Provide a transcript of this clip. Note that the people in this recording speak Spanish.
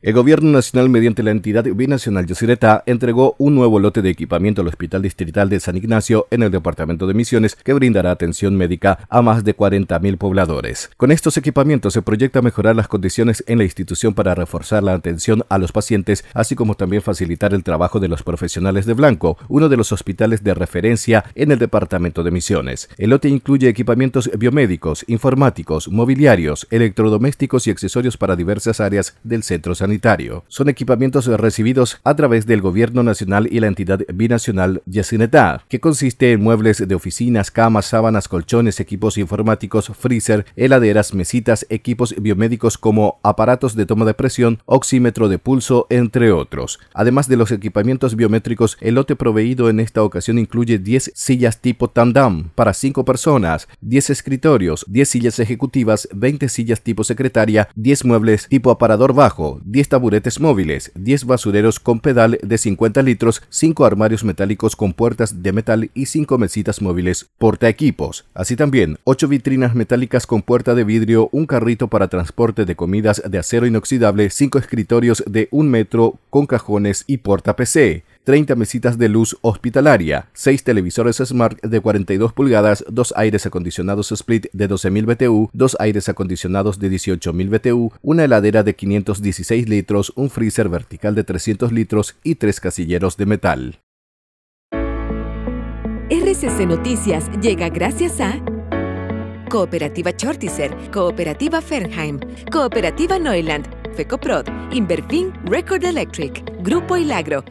El Gobierno Nacional, mediante la entidad binacional Yosireta, entregó un nuevo lote de equipamiento al Hospital Distrital de San Ignacio en el Departamento de Misiones, que brindará atención médica a más de 40.000 pobladores. Con estos equipamientos se proyecta mejorar las condiciones en la institución para reforzar la atención a los pacientes, así como también facilitar el trabajo de los profesionales de Blanco, uno de los hospitales de referencia en el Departamento de Misiones. El lote incluye equipamientos biomédicos, informáticos, mobiliarios, electrodomésticos y accesorios para diversas áreas del centro sanitario. Son equipamientos recibidos a través del Gobierno Nacional y la entidad binacional Yacinetá, que consiste en muebles de oficinas, camas, sábanas, colchones, equipos informáticos, freezer, heladeras, mesitas, equipos biomédicos como aparatos de toma de presión, oxímetro de pulso, entre otros. Además de los equipamientos biométricos, el lote proveído en esta ocasión incluye 10 sillas tipo tandam para 5 personas, 10 escritorios, 10 sillas ejecutivas, 20 sillas tipo secretaria, 10 muebles tipo aparador bajo, 10 10 taburetes móviles, 10 basureros con pedal de 50 litros, 5 armarios metálicos con puertas de metal y 5 mesitas móviles porta equipos. Así también, 8 vitrinas metálicas con puerta de vidrio, un carrito para transporte de comidas de acero inoxidable, 5 escritorios de 1 metro con cajones y porta PC. 30 mesitas de luz hospitalaria, 6 televisores Smart de 42 pulgadas, 2 aires acondicionados split de 12.000 BTU, 2 aires acondicionados de 18.000 BTU, una heladera de 516 litros, un freezer vertical de 300 litros y 3 casilleros de metal. RCC Noticias llega gracias a Cooperativa Chortizer, Cooperativa Fernheim, Cooperativa Neuland, FECOPROD, Inverfin Record Electric, Grupo Ilagro,